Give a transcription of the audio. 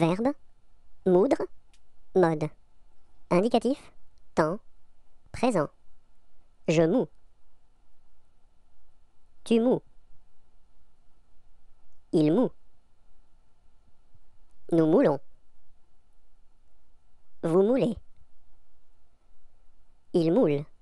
Verbe, moudre, mode. Indicatif, temps, présent. Je mous Tu mou. Il mou. Nous moulons. Vous moulez. Il moule.